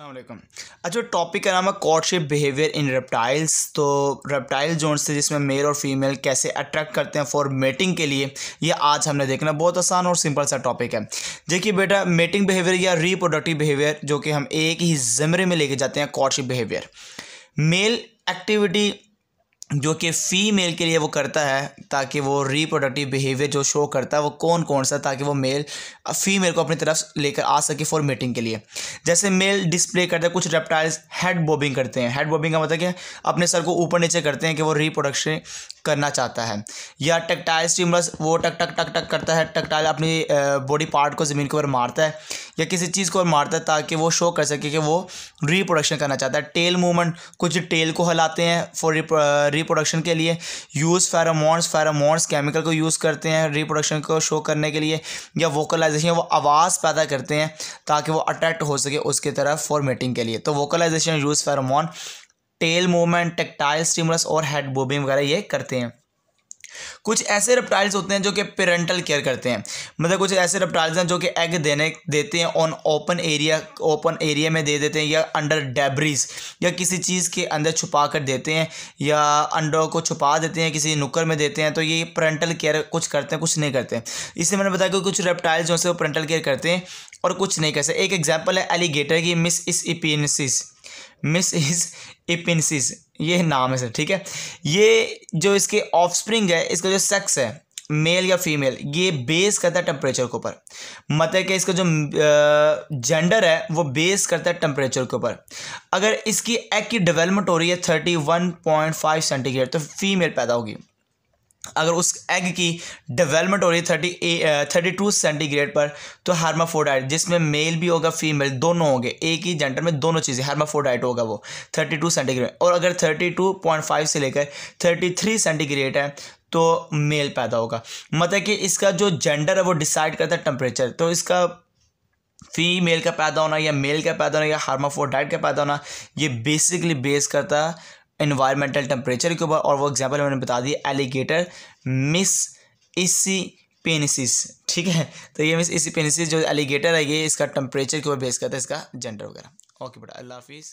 अल्लाम अच्छा टॉपिक का नाम है कॉर्टशिप बिहेवियर इन रेप्टाइल्स तो रेप्टाइल जोन से जिसमें मेल और फीमेल कैसे अट्रैक्ट करते हैं फॉर मेटिंग के लिए ये आज हमने देखना बहुत आसान और सिंपल सा टॉपिक है देखिए बेटा मेटिंग बिहेवियर या रिप्रोडक्टिव बिहेवियर जो कि हम एक ही ज़मरे में लेके जाते हैं कॉर्टशिप बिहेवियर मेल एक्टिविटी जो कि फ़ीमेल के लिए वो करता है ताकि वो रिप्रोडक्टिव बिहेवियर जो शो करता है वो कौन कौन सा ताकि वो मेल फीमेल को अपनी तरफ लेकर आ सके फॉर मेटिंग के लिए जैसे मेल डिस्प्ले करते हैं कुछ रेप्टाइल्स हेड बॉबिंग करते हैं हेड बॉबिंग का मतलब क्या है अपने सर को ऊपर नीचे करते हैं कि वो रिप्रोडक्शन करना चाहता है या टकटाइल स्टिमुलस वो टक टक टक टक करता है टकटाइल अपनी बॉडी पार्ट को ज़मीन के ऊपर मारता है या किसी चीज़ को मारता है ताकि वो शो कर सके कि वो रिप्रोडक्शन करना चाहता है टेल मूवमेंट कुछ टेल को हलाते हैं फॉर रिप्रोडक्शन के लिए यूज़ फेरामोन्स फेरामोन्स केमिकल को यूज़ करते हैं रिप्रोडक्शन को शो करने के लिए या वोकलाइजेशन वो आवाज़ पैदा करते हैं ताकि वो अट्रैक्ट हो सके उसकी तरफ फॉर मेटिंग के लिए तो vocalisation use pheromone tail movement tactile stimulus और हेड बोबिंग वगैरह ये करते हैं कुछ ऐसे रेप्टाइल्स होते हैं जो कि पेरेंटल केयर करते हैं मतलब कुछ ऐसे रेप्टाइल्स हैं जो कि एग देने देते हैं on open area open area में दे देते हैं या अंडर डेबरीज या किसी चीज़ के अंदर छुपा कर देते हैं या अंडों को छुपा देते हैं किसी नुक्कर में देते हैं तो ये पेरेंटल केयर कुछ करते हैं कुछ नहीं करते हैं इससे मैंने बताया कि कुछ रेप्टाइल्स जो है वो पेरेंटल केयर करते हैं और कुछ नहीं करते एक एग्जाम्पल है एलिगेटर की मिस इस इपिनसिस मिस इज इपिनसिस ये नाम है सर ठीक है ये जो इसके ऑफस्प्रिंग है इसका जो सेक्स है मेल या फीमेल ये बेस करता है टेम्परेचर के ऊपर मतलब कि इसका जो जेंडर है वो बेस करता है टेम्परेचर के ऊपर अगर इसकी एग की डेवलपमेंट हो रही है thirty one point five centigrade तो फीमेल पैदा होगी अगर उस एग की डेवलपमेंट हो रही है थर्टी थर्टी टू सेंटीग्रेड पर तो हार्माफोडाइट जिसमें मेल भी होगा फीमेल दोनों होंगे एक ही जेंडर में दोनों चीज़ें हार्माफोडाइट होगा वो थर्टी टू सेंटीग्रेड और अगर थर्टी टू पॉइंट फाइव से लेकर थर्टी थ्री सेंटीग्रेड है तो मेल पैदा होगा मतलब कि इसका जो जेंडर है वो डिसाइड करता है टेम्परेचर तो इसका फीमेल का पैदा होना या मेल का पैदा होना या हार्माफोडाइट का पैदा होना ये बेसिकली बेस करता है इन्वायरमेंटल टेम्परेचर के ऊपर और वो एग्जाम्पल मैंने बता दी एलिगेटर मिस इसी पेनिसिस ठीक है तो ये मिस इसी पेनिसिस जो एलिगेटर है ये इसका टेम्परेचर के ऊपर बेस करता है इसका जेंडर वगैरह ओके बेटा अल्लाह हाफिज़